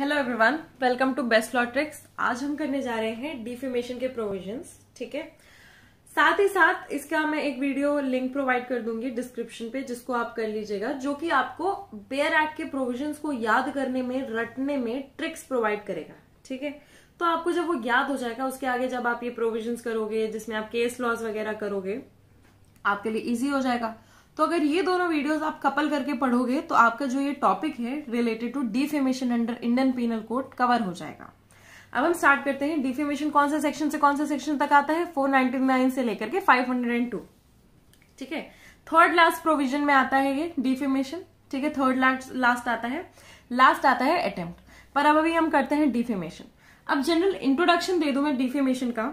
hello everyone welcome to best law tricks आज हम करने जा रहे हैं डिफेमेशन के प्रोविजंस ठीक है साथ ही साथ इसका मैं एक वीडियो लिंक प्रोवाइड कर दूंगी डिस्क्रिप्शन पे जिसको आप कर लीजिएगा जो कि आपको बेयर एक्ट के प्रोविजंस को याद करने में रटने में ट्रिक्स प्रोवाइड करेगा ठीक है तो आपको जब वो याद हो जाएगा उसके आगे जब आप ये प्रोविजन करोगे जिसमें आप केस लॉज वगैरह करोगे आपके लिए ईजी हो जाएगा तो अगर ये दोनों वीडियोस आप कपल करके पढ़ोगे तो आपका जो ये टॉपिक है related to defamation under Indian penal code cover हो जाएगा अब हम स्टार्ट करते हैं डिफेमेशन कौन से सेक्शन से कौन से सेक्शन तक आता है 499 से लेकर के 502 ठीक है थर्ड लास्ट प्रोविजन में आता है ये डिफेमेशन ठीक है थर्ड लास्ट लास्ट आता है लास्ट आता है अटेम्प्ट पर अब अभी हम करते हैं डिफेमेशन अब जनरल इंट्रोडक्शन दे दू मैं डिफेमेशन का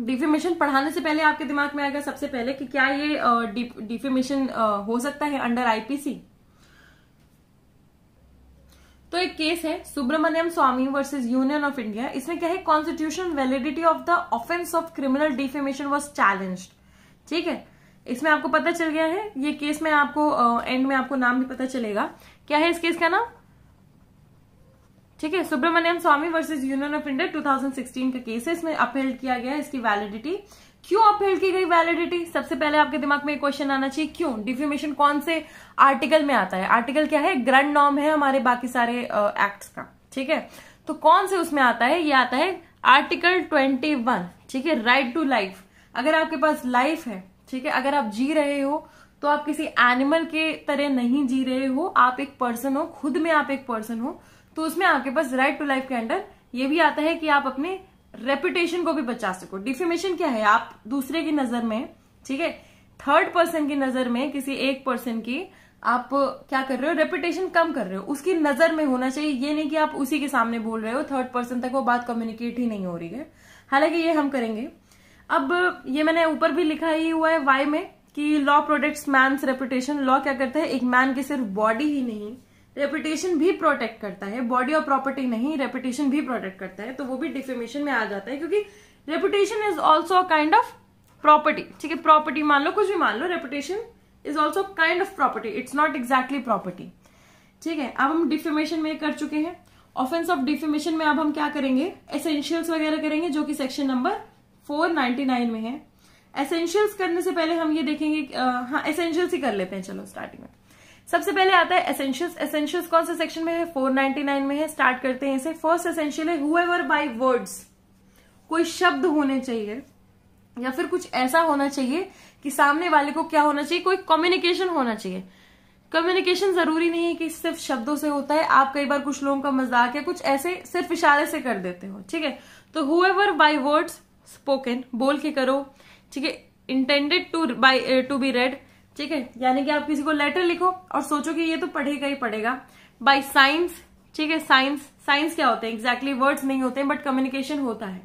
डिफेमेशन पढ़ाने से पहले आपके दिमाग में आएगा सबसे पहले कि क्या ये डिफेमेशन हो सकता है अंडर आईपीसी तो एक केस है Subramaniam Swamy versus union of India इसमें क्या है constitution validity of the offence of criminal defamation was challenge ठीक है इसमें आपको पता चल गया है ये केस में आपको एंड में आपको नाम भी पता चलेगा क्या है इस केस का नाम ठीक है Subramaniam Swamy versus union of India 2016 का केस है इसमें अपहेल्ड किया गया है इसकी वैलिडिटी क्यों अपहेल्ड की गई वैलिडिटी सबसे पहले आपके दिमाग में क्वेश्चन आना चाहिए क्यों डिफ्यूमेशन कौन से आर्टिकल में आता है आर्टिकल क्या है ग्रैंड नॉर्म है हमारे बाकी सारे एक्ट का ठीक है तो कौन से उसमें आता है ये आता है आर्टिकल ट्वेंटी वन ठीक है राइट टू लाइफ अगर आपके पास लाइफ है ठीक है अगर आप जी रहे हो तो आप किसी एनिमल के तरह नहीं जी रहे हो आप एक पर्सन हो खुद में आप एक पर्सन हो तो उसमें आपके पास राइट टू लाइफ के अंडर ये भी आता है कि आप अपने रेपुटेशन को भी बचा सको डिफिमेशन क्या है आप दूसरे की नजर में ठीक है थर्ड पर्सन की नजर में किसी एक पर्सन की आप क्या कर रहे हो रेपुटेशन कम कर रहे हो उसकी नजर में होना चाहिए ये नहीं कि आप उसी के सामने बोल रहे हो थर्ड पर्सन तक वो बात कम्युनिकेट ही नहीं हो रही है हालांकि ये हम करेंगे अब ये मैंने ऊपर भी लिखा ही हुआ है वाई में कि law products man reputation law क्या करता है एक मैन की सिर्फ बॉडी ही नहीं रेपुटेशन भी प्रोटेक्ट करता है बॉडी और प्रॉपर्टी नहीं रेपुटेशन भी प्रोटेक्ट करता है तो वो भी डिफेमेशन में आ जाता है क्योंकि reputation is also a kind of property ठीक है प्रॉपर्टी मान लो कुछ भी मान लो reputation is also kind of property it's not exactly property ठीक है अब हम डिफेमेशन में कर चुके हैं ऑफेंस ऑफ डिफेमेशन में अब हम क्या करेंगे एसेंशियल्स वगैरह करेंगे जो कि सेक्शन नंबर 499 में है एसेंशियल्स करने से पहले हम ये देखेंगे हाँ एसेंशियल्स ही कर लेते हैं चलो स्टार्टिंग में सबसे पहले आता है एसेंशियल्स एसेंशियल्स कौन से सेक्शन में है 499 में है स्टार्ट करते हैं इसे फर्स्ट एसेंशियल है हुएवर बाय वर्ड्स कोई शब्द होने चाहिए या फिर कुछ ऐसा होना चाहिए कि सामने वाले को क्या होना चाहिए कोई कम्युनिकेशन होना चाहिए कम्युनिकेशन जरूरी नहीं है कि सिर्फ शब्दों से होता है आप कई बार कुछ लोगों का मजाक या कुछ ऐसे सिर्फ इशारे से कर देते हो ठीक है तो हुएवर बाय वर्ड्स स्पोकन बोल के करो ठीक है intended to by to be read ठीक है यानी कि आप किसी को लेटर लिखो और सोचो कि ये तो पढ़ेगा ही पढ़ेगा बाय साइंस ठीक है साइंस साइंस क्या होते हैं एग्जैक्टली वर्ड्स नहीं होते हैं बट कम्युनिकेशन होता है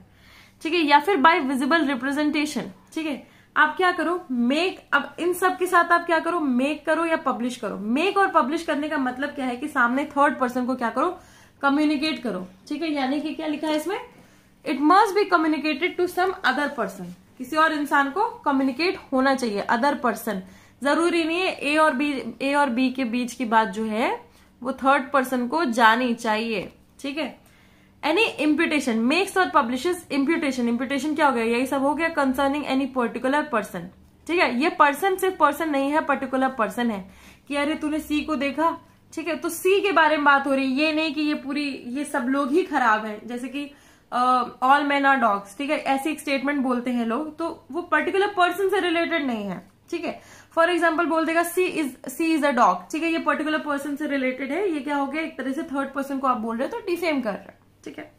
ठीक है या फिर बाय विजिबल रिप्रेजेंटेशन ठीक है आप क्या करो मेक अब इन सब के साथ आप क्या करो मेक करो या पब्लिश करो मेक और पब्लिश करने का मतलब क्या है कि सामने थर्ड पर्सन को क्या करो कम्युनिकेट करो ठीक है यानी कि क्या लिखा है इसमें it must be communicated to some other person किसी और इंसान को कम्युनिकेट होना चाहिए अदर पर्सन जरूरी नहीं है ए और बी ए और बी के बीच की बात जो है वो थर्ड पर्सन को जानी चाहिए ठीक है एनी इम्प्यूटेशन मेक्स और पब्लिशेस इम्प्यूटेशन इम्प्यूटेशन क्या हो गया यही सब हो गया कंसर्निंग एनी पर्टिकुलर पर्सन ठीक है ये पर्सन सिर्फ पर्सन नहीं है पर्टिकुलर पर्सन है कि अरे तूने सी को देखा ठीक है तो सी के बारे में बात हो रही है ये नहीं कि ये पूरी ये सब लोग ही खराब है जैसे कि ऑल मैन आर डॉग्स ठीक है ऐसे एक स्टेटमेंट बोलते हैं लोग तो वो पर्टिकुलर पर्सन से रिलेटेड नहीं है ठीक है फॉर एग्जाम्पल बोल देगा she is she is a dog ठीक है ये पर्टिकुलर पर्सन से रिलेटेड है ये क्या हो गया एक तरह से थर्ड पर्सन को आप बोल रहे हो तो डिफेम कर रहे हो ठीक है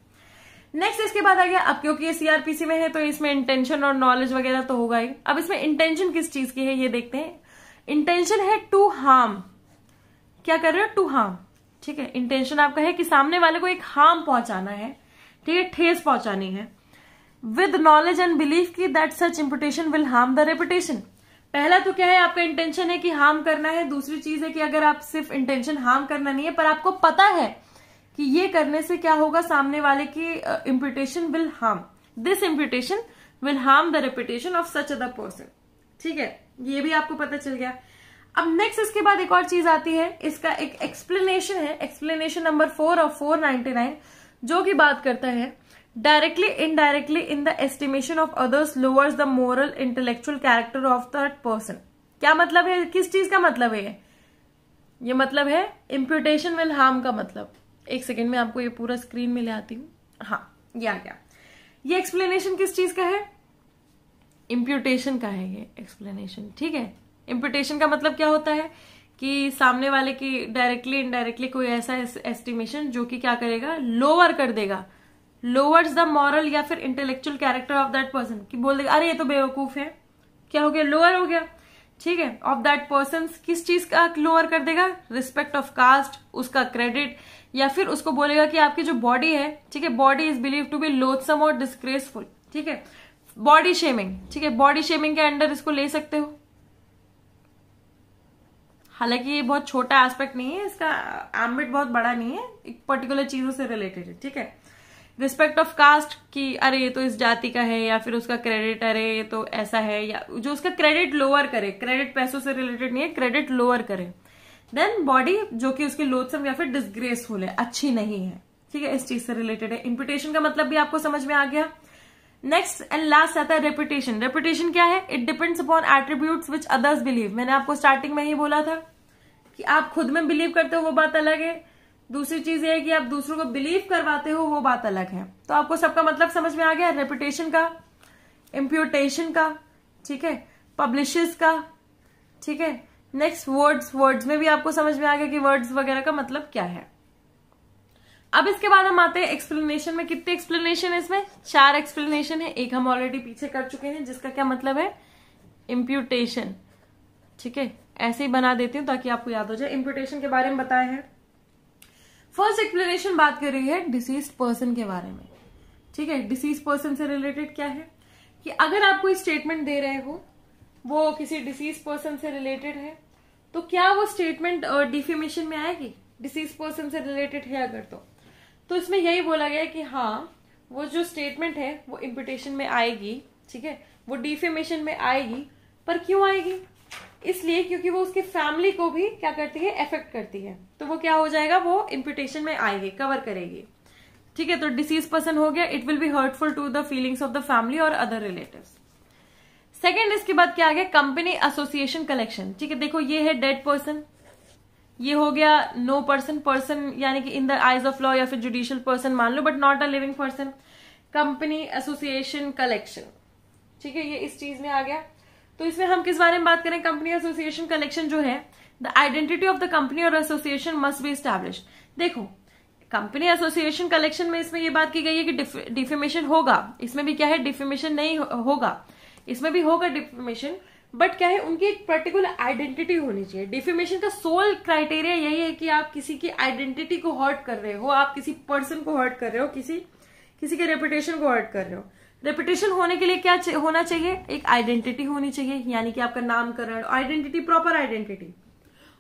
नेक्स्ट इसके बाद आ गया अब क्योंकि ये सीआरपीसी में है तो इसमें इंटेंशन और नॉलेज वगैरह तो होगा ही अब इसमें इंटेंशन किस चीज की है ये देखते हैं इंटेंशन है टू हार्म क्या कर रहे हो टू हार्म ठीक है इंटेंशन आपका है कि सामने वाले को एक हार्म पहुंचाना है ठीक है ठेस पहुंचानी है विद नॉलेज एंड बिलीव की that such imputation will harm the reputation पहला तो क्या है आपका इंटेंशन है कि हार्म करना है दूसरी चीज है कि अगर आप सिर्फ इंटेंशन हार्म करना नहीं है पर आपको पता है कि ये करने से क्या होगा सामने वाले की imputation will harm this imputation will harm the reputation of such other person ठीक है ये भी आपको पता चल गया अब नेक्स्ट इसके बाद एक और चीज आती है इसका एक एक्सप्लेनेशन है एक्सप्लेनेशन नंबर फोर और फोर नाइनटी नाइन जो कि बात करता है directly indirectly in the estimation of others lowers the moral intellectual character of that person क्या मतलब है किस चीज का मतलब है ये मतलब है इम्प्यूटेशन विल हार्म का मतलब एक सेकेंड में आपको ये पूरा स्क्रीन में ले आती हूँ हाँ ये आ गया ये एक्सप्लेनेशन किस चीज का है इम्प्यूटेशन का है ये एक्सप्लेनेशन ठीक है इम्प्यूटेशन का मतलब क्या होता है कि सामने वाले की डायरेक्टली इनडायरेक्टली कोई ऐसा एस्टिमेशन जो कि क्या करेगा लोअर कर देगा लोअर्स द मॉरल या फिर intellectual character of that person कि बोल देगा अरे ये तो बेवकूफ है क्या हो गया लोअर हो गया ठीक है ऑफ दैट पर्सन किस चीज का लोअर कर देगा रिस्पेक्ट ऑफ कास्ट उसका क्रेडिट या फिर उसको बोलेगा कि आपकी जो बॉडी है ठीक है body is believe to be loathsome और डिस्ग्रेसफुल ठीक है बॉडी शेमिंग ठीक है बॉडी शेमिंग के अंडर इसको ले सकते हो हालांकि ये बहुत छोटा एस्पेक्ट नहीं है इसका एम्बिट बहुत बड़ा नहीं है एक पर्टिकुलर चीजों से रिलेटेड है ठीक है रिस्पेक्ट ऑफ कास्ट कि अरे ये तो इस जाति का है या फिर उसका क्रेडिट अरे ये तो ऐसा है या जो उसका क्रेडिट लोअर करे क्रेडिट पैसों से रिलेटेड नहीं है क्रेडिट लोअर करे देन बॉडी जो कि उसकी लोथसम या फिर डिस्ग्रेसफुल है अच्छी नहीं है ठीक है इस चीज से रिलेटेड है इंपिटेशन का मतलब भी आपको समझ में आ गया नेक्स्ट एंड लास्ट आता है रेपुटेशन रेपुटेशन क्या है it depends upon attribute which others believe मैंने आपको स्टार्टिंग में ही बोला था कि आप खुद में बिलीव करते हो वो बात अलग है दूसरी चीज ये है कि आप दूसरों को बिलीव करवाते हो वो बात अलग है तो आपको सबका मतलब समझ में आ गया रेपुटेशन का इम्प्यूटेशन का ठीक है पब्लिश का ठीक है नेक्स्ट वर्ड्स वर्ड्स में भी आपको समझ में आ गया कि वर्ड्स वगैरह का मतलब क्या है अब इसके बाद हम आते हैं एक्सप्लेनेशन में कितने एक्सप्लेनेशन है इसमें चार एक्सप्लेनेशन है एक हम ऑलरेडी पीछे कर चुके हैं जिसका क्या मतलब है इम्प्यूटेशन ठीक है ऐसे ही बना देती हूँ ताकि आपको याद हो जाए इम्प्यूटेशन के बारे में बताया है फर्स्ट एक्सप्लेनेशन बात कर रही है डिसीज पर्सन के बारे में ठीक है डिसीज पर्सन से रिलेटेड क्या है कि अगर आप कोई स्टेटमेंट दे रहे हो वो किसी डिसीज पर्सन से रिलेटेड है तो क्या वो स्टेटमेंट डिफेमेशन में आएगी डिसीज पर्सन से रिलेटेड है अगर तो तो इसमें यही बोला गया कि हाँ वो जो स्टेटमेंट है वो इम्पिटेशन में आएगी ठीक है वो डिफेमेशन में आएगी पर क्यों आएगी इसलिए क्योंकि वो उसकी फैमिली को भी क्या करती है एफेक्ट करती है तो वो क्या हो जाएगा वो इम्प्यूटेशन में आएगी कवर करेगी ठीक है तो डिसीज पर्सन हो गया it will be hurtful to the feelings of the family और अदर रिलेटिव सेकेंड इसके बाद क्या आ गया कंपनी एसोसिएशन कलेक्शन ठीक है देखो ये है डेड पर्सन ये हो गया नो पर्सन पर्सन यानी कि in the eyes of law या फिर जुडिशियल पर्सन मान लो but not a living person company association collection ठीक है ये इस चीज में आ गया तो इसमें हम किस बारे में बात करें कंपनी एसोसिएशन कलेक्शन जो है the identity of the company और एसोसिएशन मस्ट बी स्टैब्लिश देखो कंपनी एसोसिएशन कलेक्शन में इसमें यह बात की गई है कि डिफेमेशन होगा इसमें भी क्या है डिफेमेशन नहीं होगा इसमें भी होगा डिफेमेशन बट क्या है उनकी एक पर्टिकुलर आइडेंटिटी होनी चाहिए डिफेमेशन का सोल क्राइटेरिया यही है कि आप किसी की आइडेंटिटी को हर्ट कर रहे हो आप किसी पर्सन को हर्ट कर रहे हो किसी किसी के रेपुटेशन को हर्ट कर रहे हो रेपुटेशन होने के लिए क्या होना चाहिए एक आइडेंटिटी होनी चाहिए यानी कि आपका नामकरण आइडेंटिटी प्रॉपर आइडेंटिटी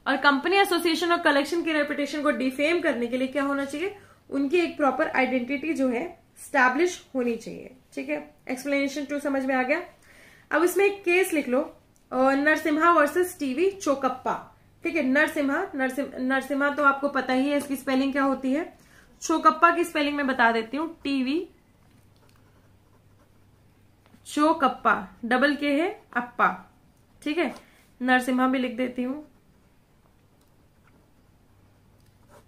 और कंपनी एसोसिएशन और कलेक्शन की रेपिटेशन को डिफेम करने के लिए क्या होना चाहिए उनकी एक प्रॉपर आइडेंटिटी जो है स्टैब्लिश होनी चाहिए ठीक है एक्सप्लेनेशन टू समझ में आ गया अब इसमें एक केस लिख लो नरसिम्हा वर्सेस टीवी चोकप्पा ठीक है नरसिम्हा नरसिम्हा नरसिम्हा तो आपको पता ही है इसकी स्पेलिंग क्या होती है चोकप्पा की स्पेलिंग मैं बता देती हूँ टीवी चोकप्पा डबल के है अप्पा ठीक है नरसिम्हा भी लिख देती हूं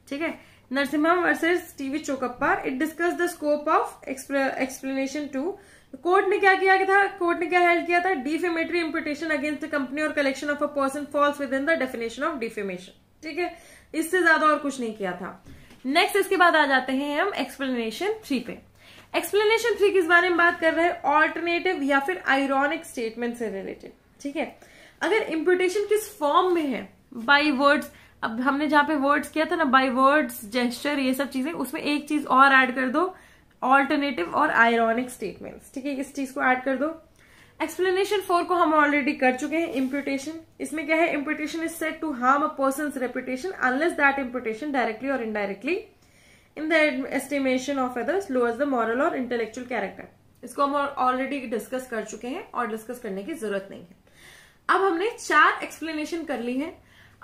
ठीक है Narasimha versus TV Chokkappa it discuss the scope of explanation two court ने क्या किया था कोर्ट ने क्या हेल्प किया था defamatory imputation against the company और collection of a person falls within the definition of defamation ठीक है इससे ज्यादा और कुछ नहीं किया था नेक्स्ट इसके बाद आ जाते हैं हम एक्सप्लेनेशन थ्री पे एक्सप्लेनेशन थ्री किस बारे में बात कर रहे हैं ऑल्टरनेटिव या फिर आयरॉनिक स्टेटमेंट से रिलेटेड ठीक है अगर इम्प्यूटेशन किस फॉर्म में है बाई वर्ड्स अब हमने जहां पे वर्ड्स किया था ना बाई वर्ड्स जेस्टर ये सब चीजें उसमें एक चीज और ऐड कर दो ऑल्टरनेटिव और आयरॉनिक स्टेटमेंट्स ठीक है इस चीज को ऐड कर दो एक्सप्लेनेशन फोर को हम ऑलरेडी कर चुके हैं इम्प्यूटेशन इसमें क्या है imputation is set to harm a person reputation unless that imputation directly और indirectly in the estimation of others lowers the moral और इंटेलेक्चुअल कैरेक्टर इसको हम ऑलरेडी डिस्कस कर चुके हैं और डिस्कस करने की जरूरत नहीं है अब हमने चार एक्सप्लेनेशन कर ली है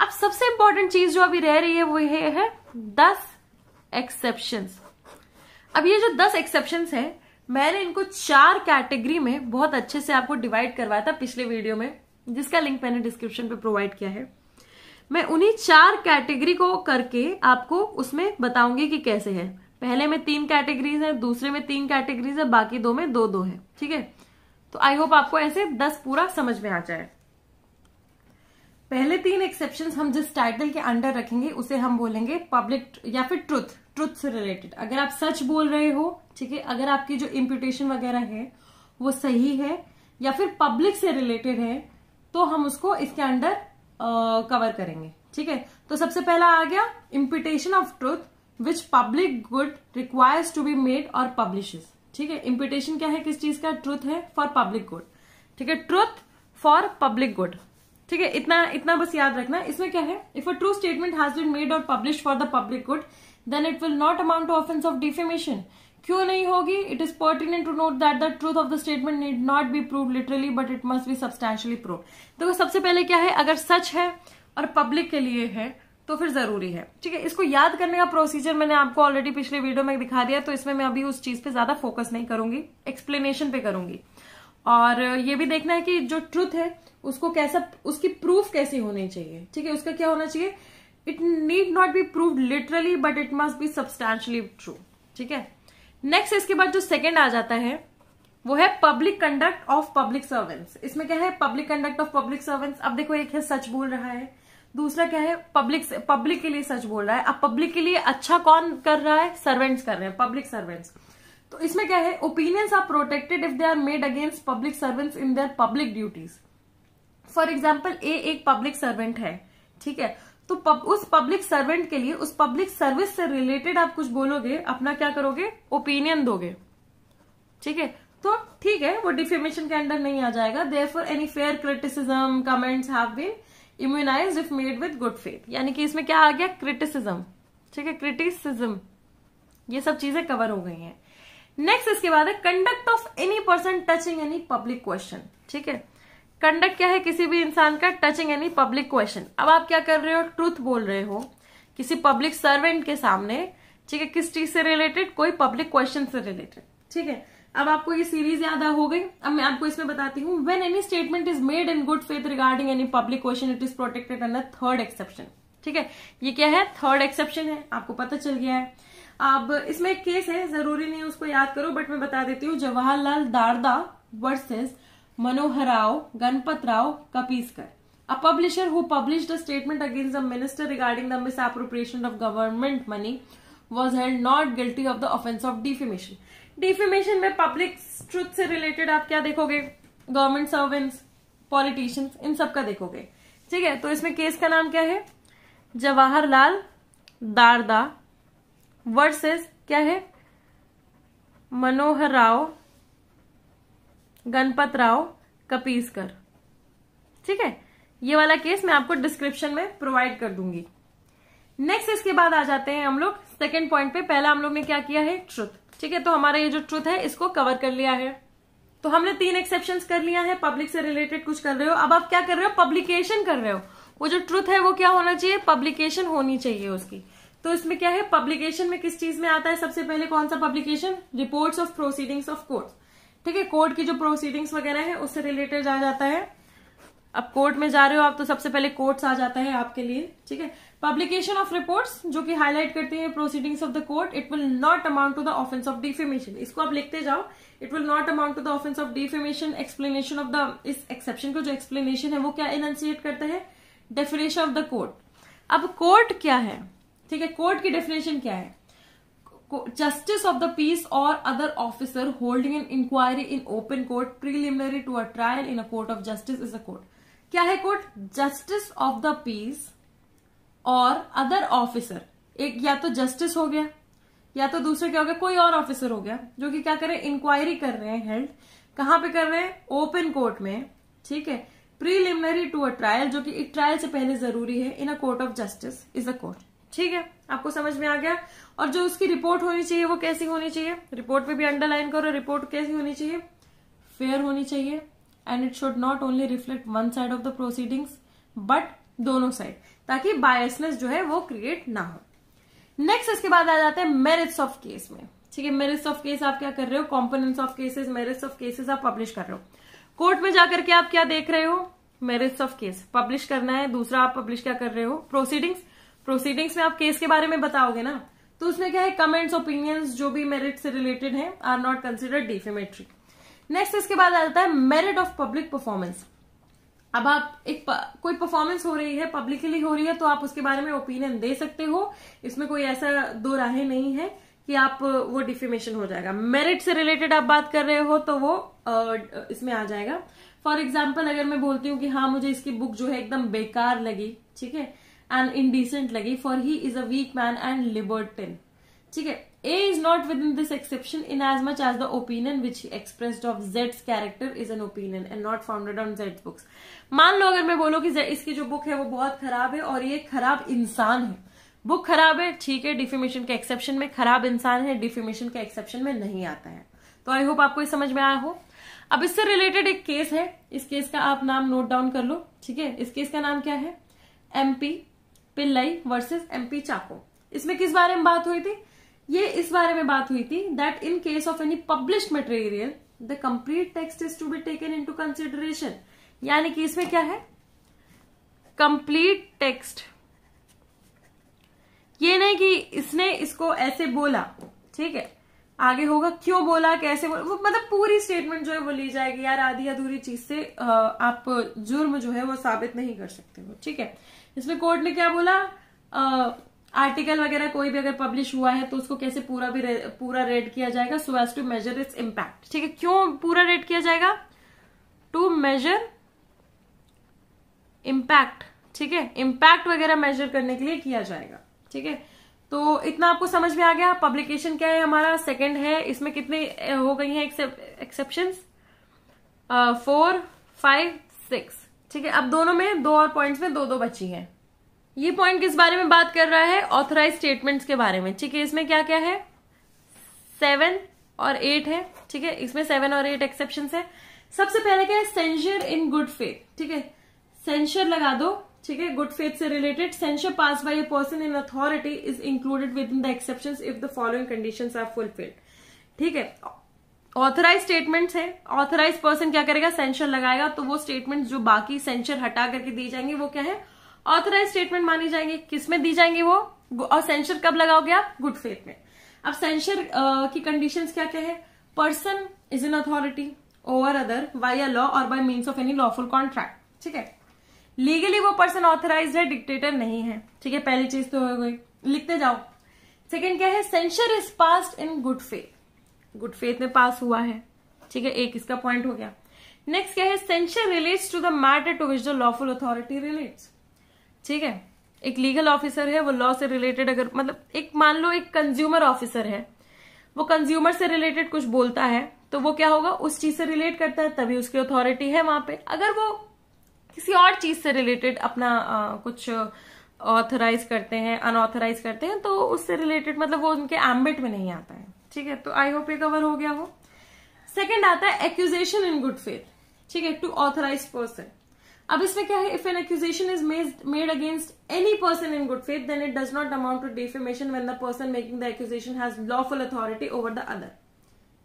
अब सबसे इंपॉर्टेंट चीज जो अभी रह रही है वो ये है दस एक्सेप्शन अब ये जो दस एक्सेप्शन है मैंने इनको चार कैटेगरी में बहुत अच्छे से आपको डिवाइड करवाया था पिछले वीडियो में जिसका लिंक मैंने डिस्क्रिप्शन पे प्रोवाइड किया है मैं उन्हीं चार कैटेगरी को करके आपको उसमें बताऊंगी कि कैसे है पहले में तीन कैटेगरीज है दूसरे में तीन कैटेगरीज है बाकी दो में दो दो है ठीक है तो आई होप आपको ऐसे दस पूरा समझ में आ जाए पहले तीन एक्सेप्शन हम जिस टाइटल के अंडर रखेंगे उसे हम बोलेंगे पब्लिक या फिर ट्रुथ ट्रुथ से रिलेटेड अगर आप सच बोल रहे हो ठीक है अगर आपकी जो इम्प्यूटेशन वगैरह है वो सही है या फिर पब्लिक से रिलेटेड है तो हम उसको इसके अंडर कवर करेंगे ठीक है तो सबसे पहला आ गया imputation of truth which public good requires to be made और पब्लिश ठीक है इम्पिटेशन क्या है किस चीज का ट्रूथ है फॉर पब्लिक गुड ठीक है ट्रूथ फॉर पब्लिक गुड ठीक है इतना इतना बस याद रखना इसमें क्या है if a true statement has been made और publish for the public good then it will not amount to offence of defamation क्यों नहीं होगी it is pertinent to note that the truth of the statement need not be prove literally but it must be substantially prove देखो सबसे पहले क्या है अगर सच है और पब्लिक के लिए है तो फिर जरूरी है ठीक है इसको याद करने का प्रोसीजर मैंने आपको ऑलरेडी पिछले वीडियो में दिखा दिया तो इसमें मैं अभी उस चीज पे ज्यादा फोकस नहीं करूंगी एक्सप्लेनेशन पे करूंगी और ये भी देखना है कि जो ट्रूथ है उसको कैसा उसकी प्रूफ कैसी होनी चाहिए ठीक है उसका क्या होना चाहिए it need not be prove literally but it must be substantially true ठीक है नेक्स्ट इसके बाद जो सेकेंड आ जाता है वो है public conduct of public servants इसमें क्या है public conduct of public servants अब देखो एक है सच बोल रहा है दूसरा क्या है पब्लिक पब्लिक के लिए सच बोल रहा है अब पब्लिक के लिए अच्छा कौन कर रहा है सर्वेंट्स कर रहे हैं पब्लिक सर्वेंट्स तो इसमें क्या है opinions are protected if they are made against public servants in their public duties for example a एक पब्लिक सर्वेंट है ठीक है तो पब, उस पब्लिक सर्वेंट के लिए उस पब्लिक सर्विस से रिलेटेड आप कुछ बोलोगे अपना क्या करोगे ओपिनियन दोगे ठीक है तो ठीक है वो डिफेमेशन के अंडर नहीं आ जाएगा there for any fair criticism comments have been immunise if made with good faith यानी कि इसमें क्या आ गया क्रिटिसिज्म ठीक है क्रिटिसिज्म ये सब चीजें कवर हो गई हैं नेक्स्ट इसके बाद है conduct of any person touching any public question ठीक है कंडक्ट क्या है किसी भी इंसान का टचिंग एनी पब्लिक क्वेश्चन अब आप क्या कर रहे हो ट्रूथ बोल रहे हो किसी पब्लिक सर्वेंट के सामने ठीक है किस चीज से रिलेटेड कोई पब्लिक क्वेश्चन से रिलेटेड ठीक है अब आपको ये सीरीज याद हो गई अब मैं आपको इसमें बताती हूँ when any statement is made in good faith regarding any public question it is protected under third exception ठीक है ये क्या है थर्ड एक्सेप्शन है आपको पता चल गया है अब इसमें एक केस है जरूरी नहीं है उसको याद करो बट मैं बता देती हूँ Jawaharlal Darda versus Manohar Rao Ganpat Rao Kapiskar a publisher who publish the statement against the minister regarding the misappropriation of government money was held not guilty of the offence of defamation defamation में पब्लिक ट्रुथ से रिलेटेड आप क्या देखोगे government servants politicians इन सब का देखोगे ठीक है तो इसमें केस का नाम क्या है जवाहरलाल दारदा वर्सेस क्या है मनोहर राव गणपत राव कपीसकर ठीक है ये वाला केस मैं आपको डिस्क्रिप्शन में प्रोवाइड कर दूंगी नेक्स्ट इसके बाद आ जाते हैं हम लोग सेकेंड पॉइंट पे पहला हम लोग ने क्या किया है ट्रुथ ठीक है तो हमारा ये जो ट्रुथ है इसको कवर कर लिया है तो हमने तीन एक्सेप्शन कर लिया है पब्लिक से रिलेटेड कुछ कर रहे हो अब आप क्या कर रहे हो पब्लिकेशन कर रहे हो वो जो ट्रुथ है वो क्या होना चाहिए पब्लिकेशन होनी चाहिए उसकी तो इसमें क्या है पब्लिकेशन में किस चीज में आता है सबसे पहले कौन सा publication reports of proceedings of courts ठीक है कोर्ट की जो प्रोसीडिंग्स वगैरह है उससे रिलेटेड आ जाता है अब कोर्ट में जा रहे हो आप तो सबसे पहले कोर्ट्स आ जाता है आपके लिए ठीक है पब्लिकेशन ऑफ रिपोर्ट्स जो कि हाईलाइट करते हैं proceedings of the court it will not amount to the offence of defamation इसको आप लिखते जाओ it will not amount to the offence of defamation explanation of the इस एक्सेप्शन का जो एक्सप्लेनेशन है वो क्या इनंसिएट करता है डेफिनेशन ऑफ द कोर्ट अब कोर्ट क्या है ठीक है कोर्ट की डेफिनेशन क्या है जस्टिस ऑफ द पीस और other officer holding an inquiry in open court preliminary to a trial in a court of justice is a court क्या है court justice of the peace और other officer एक या तो justice हो गया या तो दूसरे क्या हो गया कोई और ऑफिसर हो गया जो कि क्या करें इंक्वायरी कर रहे हैं हेल्ड कहां पे कर रहे हैं ओपन कोर्ट में ठीक है प्रीलिमिनरी टू अ ट्रायल जो कि एक ट्रायल से पहले जरूरी है in a court of justice is a court ठीक है आपको समझ में आ गया और जो उसकी रिपोर्ट होनी चाहिए वो कैसी होनी चाहिए रिपोर्ट पे भी अंडरलाइन करो रिपोर्ट कैसी होनी चाहिए फेयर होनी चाहिए and it should not only reflect one side of the proceedings but दोनों साइड ताकि बायसनेस जो है वो क्रिएट ना हो नेक्स्ट इसके बाद आ जाते हैं मेरिट्स ऑफ केस में ठीक है मेरिट्स ऑफ केस आप क्या कर रहे हो components of cases merits of cases आप पब्लिश कर रहे हो कोर्ट में जाकर के आप क्या देख रहे हो मेरिट्स ऑफ केस पब्लिश करना है दूसरा आप पब्लिश क्या कर रहे हो प्रोसीडिंग्स प्रोसीडिंग्स में आप केस के बारे में बताओगे ना तो उसमें क्या है कमेंट्स ओपिनियंस जो भी मेरिट से रिलेटेड है are not consider defamatory next इसके बाद आता है मेरिट ऑफ पब्लिक परफॉर्मेंस अब आप एक प, कोई परफॉर्मेंस हो रही है पब्लिकली हो रही है तो आप उसके बारे में ओपिनियन दे सकते हो इसमें कोई ऐसा दो राहें नहीं है कि आप वो डिफेमेशन हो जाएगा मेरिट से रिलेटेड आप बात कर रहे हो तो वो आ, इसमें आ जाएगा फॉर एग्जाम्पल अगर मैं बोलती हूँ कि हाँ मुझे इसकी बुक जो है एकदम बेकार लगी ठीक है एंड इनडिसेंट लगी for he is a week man and लिबर्टिन ठीक है ए is not with in this exception in as much as the opinion which expressed of Jades character is an opinion and not founded on Jades books मान लो अगर मैं बोलूँ कि इसकी जो book है वो बहुत खराब है और ये खराब इंसान है बुक खराब है ठीक है डिफिमेशन के एक्सेप्शन में खराब इंसान है डिफिमेशन के एक्सेप्शन में नहीं आता है तो आई होप आपको ये समझ में आया हो अब इससे रिलेटेड एक केस है इस केस का आप नाम नोट डाउन कर लो ठीक है इस केस का नाम क्या है MP Pillai versus MP Chacko इसमें किस बारे में बात हुई थी ये इस बारे में बात हुई थी that in case of any publish material the complete text is to be taken into consideration यानी कि इसमें क्या है कंप्लीट टेक्स्ट ये नहीं कि इसने इसको ऐसे बोला ठीक है आगे होगा क्यों बोला कैसे बोला वो मतलब पूरी स्टेटमेंट जो है वो ली जाएगी यार आधी अधूरी चीज से आप जुर्म जो है वो साबित नहीं कर सकते हो ठीक है इसमें कोर्ट ने क्या बोला आर्टिकल वगैरह कोई भी अगर पब्लिश हुआ है तो उसको कैसे पूरा भी रे, पूरा रेड किया जाएगा so as to measure its impact ठीक है क्यों पूरा रेड किया जाएगा टू मेजर इम्पैक्ट ठीक है इम्पैक्ट वगैरह मेजर करने के लिए किया जाएगा ठीक है तो इतना आपको समझ में आ गया पब्लिकेशन क्या है हमारा सेकंड है इसमें कितने हो गई हैं एक्सेप्शंस फोर फाइव सिक्स ठीक है अब दोनों में दो और पॉइंट्स में दो दो बची हैं ये पॉइंट किस बारे में बात कर रहा है ऑथराइज स्टेटमेंट्स के बारे में ठीक है इसमें क्या क्या है सेवन और एट है ठीक है इसमें सेवन और एट एक्सेप्शन है सबसे पहले क्या है सेंशर इन गुड फेथ ठीक है सेंशर लगा दो ठीक है गुड फेथ से related censure pass by a person in authority is included within the exception if the following condition are fulfilled ठीक है ऑथराइज स्टेटमेंट्स हैं ऑथराइज पर्सन क्या करेगा सेंशन लगाएगा तो वो स्टेटमेंट जो बाकी सेंशन हटा करके दी जाएंगे वो क्या है ऑथराइज स्टेटमेंट मानी जाएंगे किसमें दी जाएंगे वो और सेंशर कब लगाओगे आप गुड फेथ में अब सेंशर की कंडीशंस क्या क्या है person is in authority over other by a law और by means of any lawful contract ठीक है लीगली वो पर्सन ऑथराइज है डिक्टेटर नहीं है ठीक है पहली चीज तो हो गई लिखते जाओ सेकेंड क्या है censure is passed in good faith good faith में पास हुआ है ठीक है एक इसका पॉइंट हो गया नेक्स्ट क्या है censure relates to the matter to which the lawful authority relates ठीक है एक लीगल ऑफिसर है वो लॉ से रिलेटेड अगर मतलब एक मान लो एक कंज्यूमर ऑफिसर है वो कंज्यूमर से रिलेटेड कुछ बोलता है तो वो क्या होगा उस चीज से रिलेट करता है तभी उसकी अथॉरिटी है वहां पे अगर वो किसी और चीज से रिलेटेड अपना आ, कुछ ऑथराइज करते हैं अनऑथराइज करते हैं तो उससे रिलेटेड मतलब वो उनके एम्बिट में नहीं आता है ठीक है तो आई होप ये कवर हो गया हो सेकेंड आता है एक्यूजेशन इन गुड फेथ ठीक है टू ऑथराइज पर्सन अब इसमें क्या है if an accusation is made against any person in good faith then it does not amount to defamation when the person making the accusation has lawful authority over the other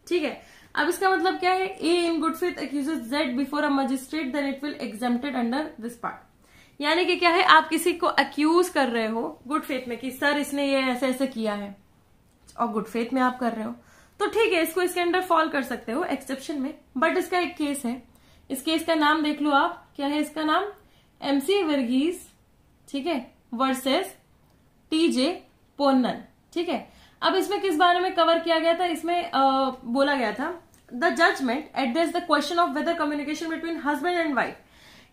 ठीक है अब इसका मतलब क्या है A in good faith accuse Z before a magistrate then it will exempted under this part यानी कि क्या है आप किसी को अक्यूज कर रहे हो गुड फेथ में कि सर इसने ये ऐसे ऐसे किया है और गुड फेथ में आप कर रहे हो तो ठीक है इसको इसके अंडर फॉल कर सकते हो एक्सेप्शन में बट इसका एक केस है इस केस का नाम देख लो आप क्या है इसका नाम एमसी वर्गीज ठीक है वर्सेस टीजे पोन्नन ठीक है अब इसमें किस बारे में कवर किया गया था इसमें आ, बोला गया था the judgment address the question of whether communication between husband and wife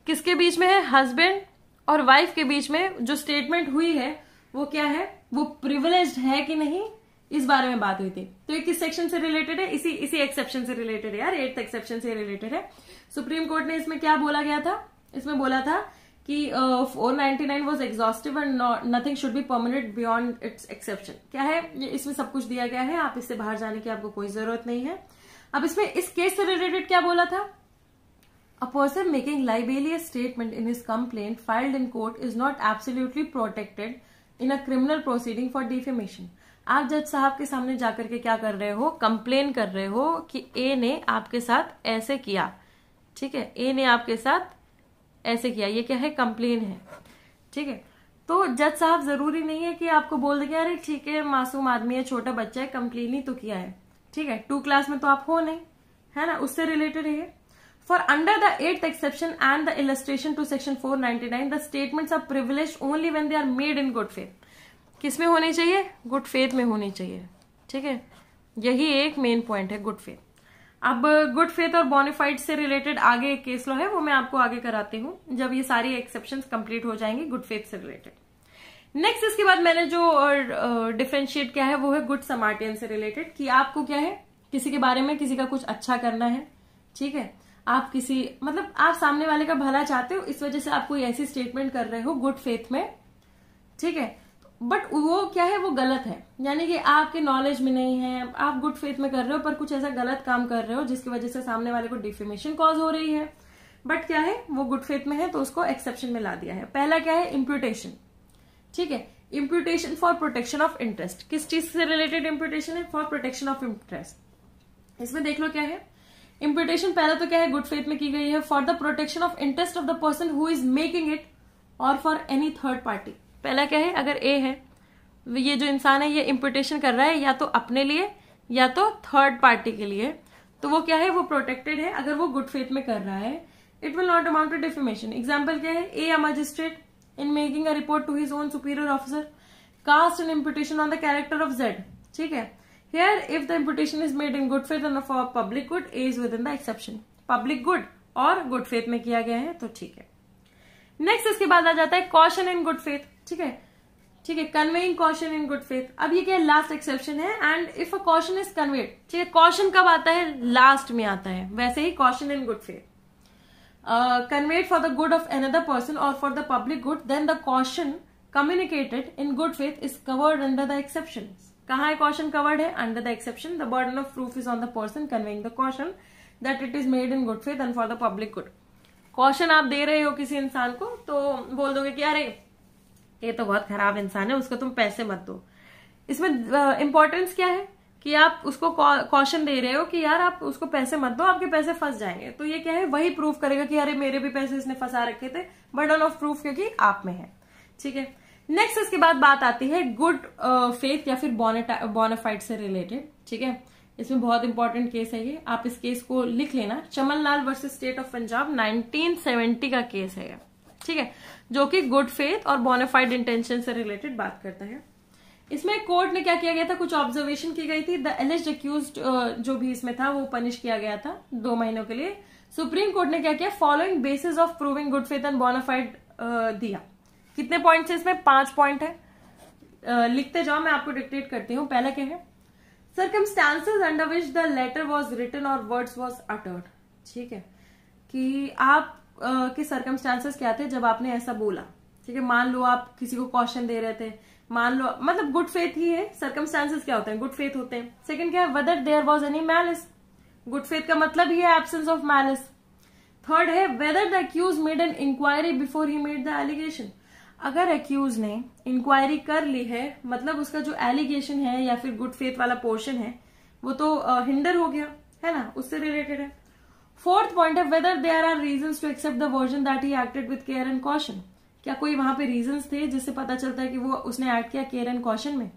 किसके बीच में है हस्बैंड और वाइफ के बीच में जो स्टेटमेंट हुई है वो क्या है वो प्रिविलेज है कि नहीं इस बारे में बात हुई थी तो ये किस सेक्शन से रिलेटेड है इसी इसी एक्सेप्शन से रिलेटेड है यार एट्थ एक्सेप्शन से रिलेटेड है सुप्रीम कोर्ट ने इसमें क्या बोला गया था इसमें बोला था कि four ninety nine was exhaustive and nothing should be permanent beyond its exception क्या है ये इसमें सब कुछ दिया गया है आप इससे बाहर जाने की आपको कोई जरूरत नहीं है अब इसमें इस केस से रिलेटेड क्या बोला था a person making libellous statement in his complaint filed in court is not absolutely protected in a criminal proceeding for defamation आप जज साहब के सामने जाकर के क्या कर रहे हो कंप्लेन कर रहे हो कि ए ने आपके साथ ऐसे किया ठीक है ए ने आपके साथ ऐसे किया ये क्या है कंप्लेन है ठीक है तो जज साहब जरूरी नहीं है कि आपको बोल देंगे अरे ठीक है मासूम आदमी है छोटा बच्चा है कंप्लेन ही तो किया है ठीक है टू क्लास में तो आप हो नहीं है ना उससे रिलेटेड है for under the eight exception and the illustration to section four nine the statements are privilege only when they are made in good faith किस में होनी चाहिए गुड फेथ में होनी चाहिए ठीक है यही एक मेन पॉइंट है गुड फेथ अब गुड फेथ और बोनिफाइड से रिलेटेड आगे एक केस लॉ है वो मैं आपको आगे कराती हूँ जब ये सारी एक्सेप्शन कंप्लीट हो जाएंगी गुड फेथ से रिलेटेड नेक्स्ट इसके बाद मैंने जो डिफ्रेंशिएट uh, किया है वो है गुड समार्टियन से रिलेटेड कि आपको क्या है किसी के बारे में किसी का कुछ अच्छा करना है ठीक है आप किसी मतलब आप सामने वाले का भला चाहते हो इस वजह से आप कोई ऐसी स्टेटमेंट कर रहे हो गुड फेथ में ठीक है बट वो क्या है वो गलत है यानी कि आपके नॉलेज में नहीं है आप गुड फेथ में कर रहे हो पर कुछ ऐसा गलत काम कर रहे हो जिसकी वजह से सामने वाले को डिफेमेशन कॉज हो रही है बट क्या है वो गुड फेथ में है तो उसको एक्सेप्शन में ला दिया है पहला क्या है इम्प्यूटेशन ठीक है imputation for protection of interest किस चीज से रिलेटेड इम्प्यूटेशन है फॉर प्रोटेक्शन ऑफ इंटरेस्ट इसमें देख लो क्या है इम्प्यूटेशन पहला तो क्या है गुड फेथ में की गई है for the protection of interest of the person who is making it और फॉर एनी थर्ड पार्टी पहला क्या है अगर ए है ये जो इंसान है ये इम्पुटेशन कर रहा है या तो अपने लिए या तो थर्ड पार्टी के लिए तो वो क्या है वो प्रोटेक्टेड है अगर वो गुड फेथ में कर रहा है it will not amount to defamation example क्या है A a magistrate in making a report to his own superior officer cast an imputation on the character of Z ठीक है here if the imputation is made in good faith and for public good A is within the exception public good और good faith में किया गया है तो ठीक है नेक्स्ट इसके बाद आ जाता है कॉशन इन गुड फेथ ठीक है ठीक है conveying caution in good faith अब ये क्या है लास्ट एक्सेप्शन है and if a caution is conveyed ठीक है कॉशन कब आता है लास्ट में आता है वैसे ही caution in good faith conveyed for the good of another person और for the public good then the caution communicated in good faith is covered under the exception कहा है कॉशन कवर्ड है under the exception the burden of proof is on the person conveying the caution that it is made in good faith and for the public good caution आप दे रहे हो किसी इंसान को तो बोल दोगे कि अरे ये तो बहुत खराब इंसान है उसको तुम पैसे मत दो इसमें इम्पोर्टेंस क्या है कि आप उसको कॉशन दे रहे हो कि यार आप उसको पैसे मत दो आपके पैसे फंस जाएंगे तो ये क्या है वही प्रूफ करेगा कि अरे मेरे भी पैसे इसने फंसा रखे थे बर्डन ऑफ प्रूफ क्योंकि आप में है ठीक है नेक्स्ट इसके बाद बात आती है गुड फेथ uh, या फिर बोनाफाइड से रिलेटेड ठीक है इसमें बहुत इंपॉर्टेंट केस है ये आप इस केस को लिख लेना Chaman Lal versus State of Punjab 1970 का केस है ठीक है जो कि गुड फेथ और बोनाफाइड इंटेंशन से रिलेटेड बात करता है इसमें कोर्ट ने क्या किया गया था कुछ ऑब्जर्वेशन की गई थी द एलिज अक्यूज जो भी इसमें था वो पनिश किया गया था दो महीनों के लिए सुप्रीम कोर्ट ने क्या किया following basis of proving good faith and bona fide दिया कितने पॉइंट है इसमें पांच पॉइंट है uh, लिखते जाओ मैं आपको डिक्टेट करती हूँ पहला क्या है circumstances under which the letter was return और वर्ड्स वॉज अटर्ड ठीक है कि आप के सर्कमस्टांसेस क्या थे जब आपने ऐसा बोला ठीक है मान लो आप किसी को क्वेश्चन दे रहे थे मान लो मतलब गुड फेथ ही है सर्कमस्टांसेस क्या होते हैं गुड फेथ होते हैं सेकंड क्या है whether there was any malice good faith का मतलब ही है एबसेंस ऑफ मैलिस थर्ड है whether the accused made an inquiry before he made the allegation अगर अक्यूज ने इंक्वायरी कर ली है मतलब उसका जो एलिगेशन है या फिर गुड फेथ वाला पोर्शन है वो तो हिंडर uh, हो गया है ना उससे रिलेटेड है फोर्थ पॉइंट है whether there are reason to accept the version that he acted with care and caution क्या कोई वहां पे रीजन थे जिससे पता चलता है कि वो उसने एक्ट किया केयर एंड कॉशन में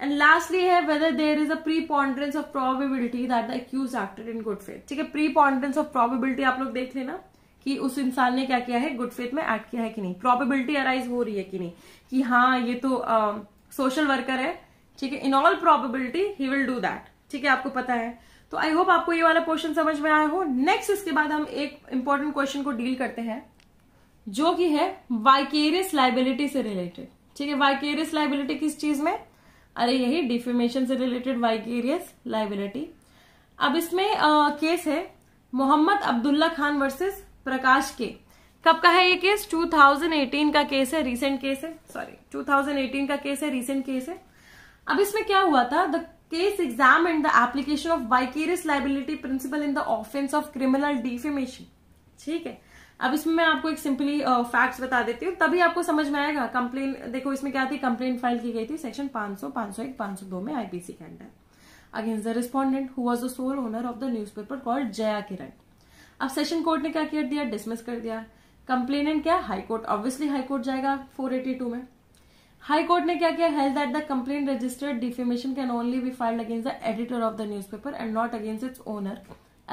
एंड लास्टली है whether there is a preponderance of probability that the accused acted in good faith ठीक है प्री पॉन्डरेंस ऑफ प्रोबेबिलिटी आप लोग देख लेना कि उस इंसान ने क्या किया है गुड फेथ में एक्ट किया है कि नहीं प्रोबेबिलिटी अराइज हो रही है कि नहीं कि हाँ ये तो सोशल uh, वर्कर है ठीक है in all probability he will do that ठीक है आपको पता है तो आई होप आपको ये वाला क्वेश्चन समझ में आया हो नेक्स्ट इसके बाद हम एक इंपॉर्टेंट क्वेश्चन को डील करते हैं जो कि है वाइकेरियस लाइबिलिटी से रिलेटेड ठीक है वाइकेरियस लाइबिलिटी किस चीज में अरे यही डिफेमेशन से रिलेटेड वाइकेरियस लाइबिलिटी अब इसमें आ, केस है मोहम्मद अब्दुल्ला खान वर्सेस प्रकाश के कब का है ये केस 2018 का केस है रिसेंट केस है सॉरी 2018 का केस है रिसेंट केस है अब इसमें क्या हुआ था the case examined the application of vicarious liability principle in the offense of criminal defamation ठीक है अब इसमें मैं आपको एक सिंपली फैक्ट्स uh, बता देती हूँ तभी आपको समझ में आएगा कंप्लेन देखो इसमें क्या थी कंप्लेन फाइल की गई थी सेक्शन 500 501 502 में आईपीसी के under against the respondent who was the sole owner of the newspaper called Jaya Kiran अब सेशन कोर्ट ने क्या कर दिया डिसमिस कर दिया कंप्लेनेंट क्या हाईकोर्ट ऑब्वियसली हाईकोर्ट जाएगा फोर में हाई कोर्ट ने क्या किया held that the complain registered defamation can only be filed against the editor of the newspaper and not against its owner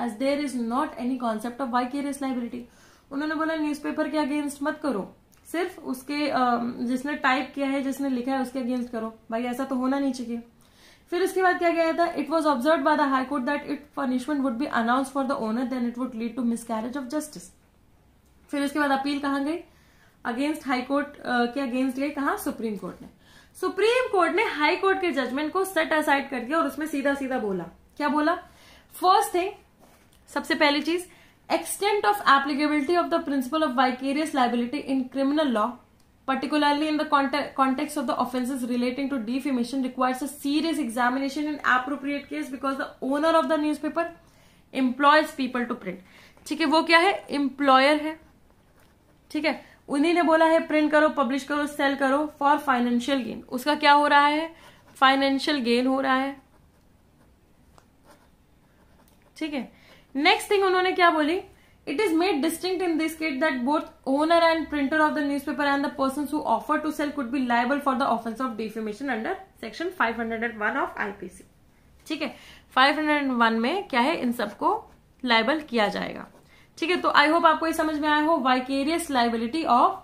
as there is not any concept of vicarious liability उन्होंने बोला news के against मत करो सिर्फ उसके जिसने type किया है जिसने लिखा है उसके अगेंस्ट करो भाई ऐसा तो होना नहीं चाहिए फिर उसके बाद क्या गया था it was observe by the high court that it punishment would be announce for the owner then it would lead to miscarriage of justice फिर उसके बाद अपील कहा गई अगेंस्ट हाईकोर्ट के अगेंस्ट ये कहा सुप्रीम कोर्ट ने Supreme Court ने हाई कोर्ट के जजमेंट को सेट असाइड कर दिया और उसमें सीधा सीधा बोला क्या बोला फर्स्ट थिंग सबसे पहली चीज extent of applicability of the principle of vicarious liability in criminal law particularly in the context of the offences relating to defamation requires a serious examination in appropriate case because the owner of the newspaper employs people to print ठीक है वो क्या है employer है ठीक है उन्हीं ने बोला है प्रिंट करो पब्लिश करो सेल करो फॉर फाइनेंशियल गेन उसका क्या हो रहा है फाइनेंशियल गेन हो रहा है ठीक है नेक्स्ट थिंग उन्होंने क्या बोली it is made distinct in this case that both owner and printer of the newspaper and the person who offer to sell could be liable for the offence of defamation under section 501 of IPC ठीक है 501 में क्या है इन सबको liable किया जाएगा ठीक है तो आई होप आपको ये समझ में आया हो vicarious liability of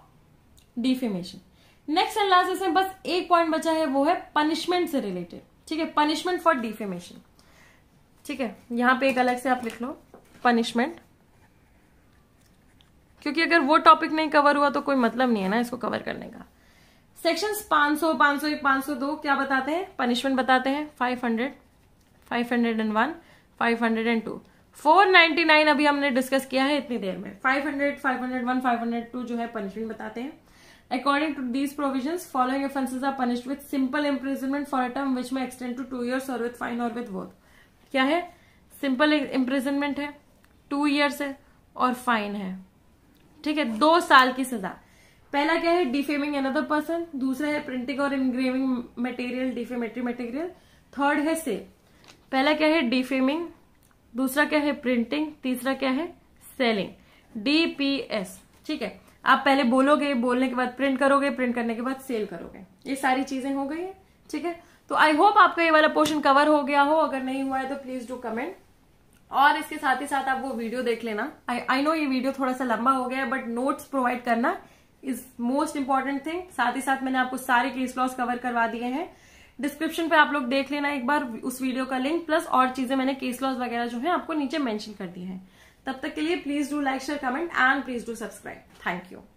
defamation next and last इसमें बस एक पॉइंट बचा है वो है पनिशमेंट से रिलेटेड ठीक है पनिशमेंट फॉर डिफेमेशन ठीक है यहां पे एक अलग से आप लिख लो पनिशमेंट क्योंकि अगर वो टॉपिक नहीं कवर हुआ तो कोई मतलब नहीं है ना इसको कवर करने का सेक्शन 500, 501, 502 क्या बताते हैं पनिशमेंट बताते हैं 500, 501, 502 499 अभी हमने डिस्कस किया है इतनी देर में 500, 501, 502 जो है पनिशमेंट बताते हैं according to these provision following offences are punished with simple imprisonment for a term which may extend to two years or with fine or with both क्या है सिंपल इम्प्रिजनमेंट है टू ईयर्स है और fine है ठीक है दो साल की सजा पहला क्या है डिफेमिंग अनदर पर्सन दूसरा है प्रिंटिंग और engraving material defamatory material third है से पहला क्या है डिफेमिंग दूसरा क्या है प्रिंटिंग तीसरा क्या है सेलिंग डीपीएस ठीक है आप पहले बोलोगे बोलने के बाद प्रिंट करोगे प्रिंट करने के बाद सेल करोगे ये सारी चीजें हो गई है ठीक है तो आई होप आपका ये वाला पोर्शन कवर हो गया हो अगर नहीं हुआ है तो प्लीज डू कमेंट और इसके साथ ही साथ आप वो वीडियो देख लेना आई नो ये वीडियो थोड़ा सा लंबा हो गया है बट नोट्स प्रोवाइड करना इज मोस्ट इम्पॉर्टेंट थिंग साथ ही साथ मैंने आपको सारे केस लॉस कवर करवा दिए हैं डिस्क्रिप्शन पे आप लोग देख लेना एक बार उस वीडियो का लिंक प्लस और चीजें मैंने केस लॉस वगैरह जो है आपको नीचे मेंशन कर दी है तब तक के लिए please do like share comment and please do subscribe thank you